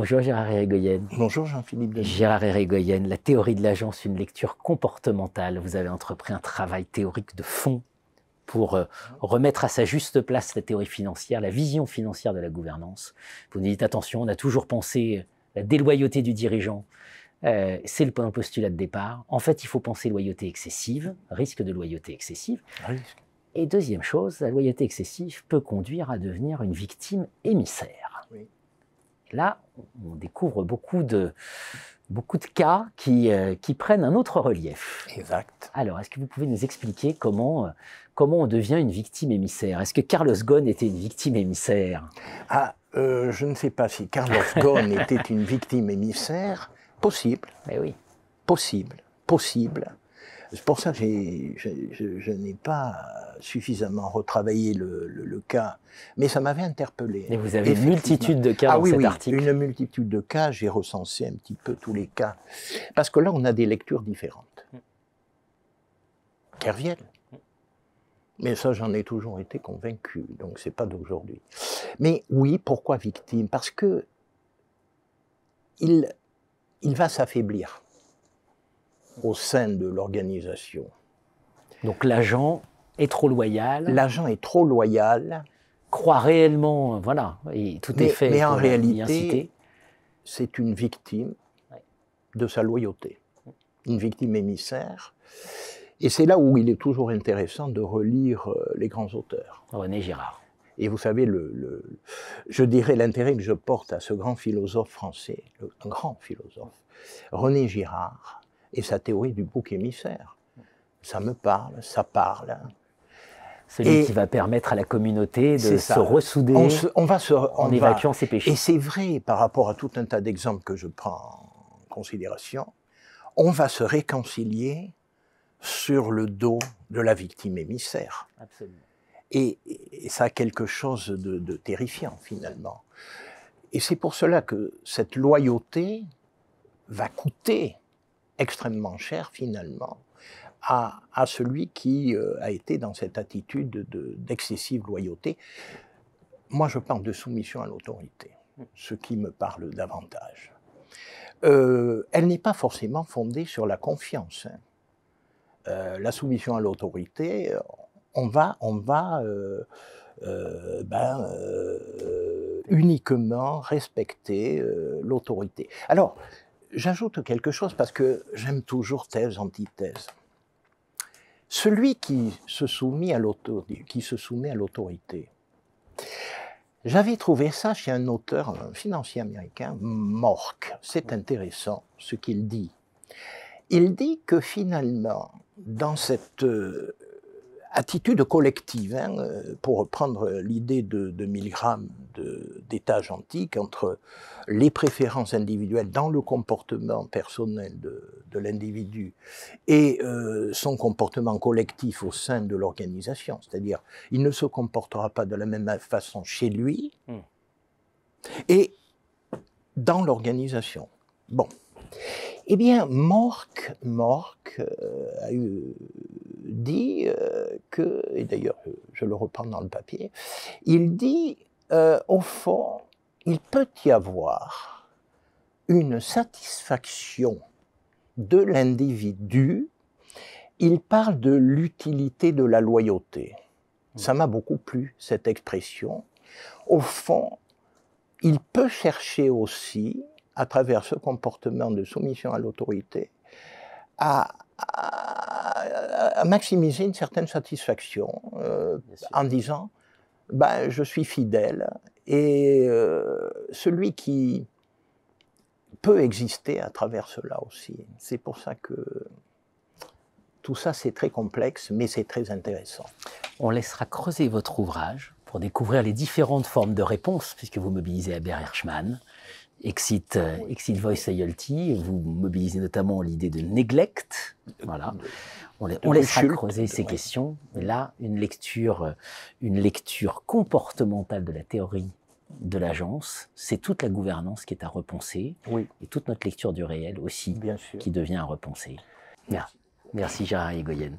Bonjour Gérard Hérigoyenne. Bonjour Jean-Philippe Gérard la théorie de l'agence, une lecture comportementale. Vous avez entrepris un travail théorique de fond pour euh, remettre à sa juste place la théorie financière, la vision financière de la gouvernance. Vous nous dites attention, on a toujours pensé euh, la déloyauté du dirigeant, euh, c'est le point postulat de départ. En fait, il faut penser loyauté excessive, risque de loyauté excessive. Et deuxième chose, la loyauté excessive peut conduire à devenir une victime émissaire. Oui là, on découvre beaucoup de, cas euh, qui, prennent un autre relief. Exact. Alors, est-ce que vous pouvez nous expliquer comment, euh, on devient une victime émissaire Est-ce que Carlos Ghosn était une victime émissaire Ah, euh, je ne sais pas si Carlos Ghosn était une victime émissaire. Possible. Mais eh oui. Possible. Possible. C'est pour ça que je, n'ai pas suffisamment retravaillé le, cas, mais ça m'avait interpellé. Et vous avez une multitude de cas ah dans oui, oui, Une multitude de cas, j'ai recensé un petit peu tous les cas, parce que là on a des lectures différentes. Mm. Kerviel, Mais ça, j'en ai toujours été convaincu, donc c'est pas d'aujourd'hui. Mais oui, pourquoi victime Parce que il, il va s'affaiblir au sein de l'organisation. Donc l'agent est trop loyal. L'agent est trop loyal. Croit réellement, voilà, et tout est fait. Mais en réalité, c'est une victime de sa loyauté, une victime émissaire. Et c'est là où il est toujours intéressant de relire euh, les grands auteurs. René Girard. Et vous savez, je dirais l'intérêt que je porte à ce grand philosophe français, un grand philosophe, René Girard, et sa théorie du bouc émissaire. Ça me parle, ça parle. Celui qui va permettre à la communauté de se ressouder on, on, va se, on en évacuant ses péchés. Et c'est vrai par rapport à tout un tas d'exemples que je prends en considération, on va se réconcilier sur le dos de la victime émissaire. Absolument. Et, ça a quelque chose de, de terrifiant finalement. Et c'est pour cela que cette loyauté va coûter extrêmement cher finalement à, à celui qui euh, a été dans cette attitude d'excessive loyauté. Moi, je parle de soumission à l'autorité, ce qui me parle davantage. Euh, elle n'est pas forcément fondée sur la confiance. Hein. Euh, la soumission à l'autorité, on va, on va ben, uniquement respecter l'autorité. Alors, j'ajoute quelque chose parce que j'aime toujours thèse, antithèse. Celui qui se, soumet à l'autorité. J'avais trouvé ça chez un auteur un financier américain, Mork. C'est intéressant ce qu'il dit. Il dit que finalement, dans cette euh, attitude collective, hein, euh, pour reprendre l'idée de, de Milgram d'étage antique, entre les préférences individuelles dans le comportement personnel de, l'individu et euh, son comportement collectif au sein de l'organisation. C'est-à-dire, il ne se comportera pas de la même façon chez lui hmm. et dans l'organisation. Bon. Eh bien, Mork, euh, a eu dit euh, que, et d'ailleurs je le reprends dans le papier, il dit, euh, au fond, il peut y avoir une satisfaction de l'individu, il parle de l'utilité de la loyauté. Mmh. Ça m'a beaucoup plu, cette expression. Au fond, il peut chercher aussi, à travers ce comportement de soumission à l'autorité, à à maximiser une certaine satisfaction euh, en disant ben, je suis fidèle et euh, celui qui peut exister à travers cela aussi. C'est pour ça que tout ça c'est très complexe mais c'est très intéressant. On laissera creuser votre ouvrage pour découvrir les différentes formes de réponses puisque vous mobilisez Albert Hirschman. Euh, Exit, Voice Loyalty, vous mobilisez notamment l'idée de neglect. Voilà. On, laisse laissera creuser ces questions. Mais là, une lecture, euh, une lecture comportementale de la théorie de l'agence, c'est toute la gouvernance qui est à repenser. Oui. Et toute notre lecture du réel aussi qui devient à repenser. Merci, Merci Gérard Egoyen.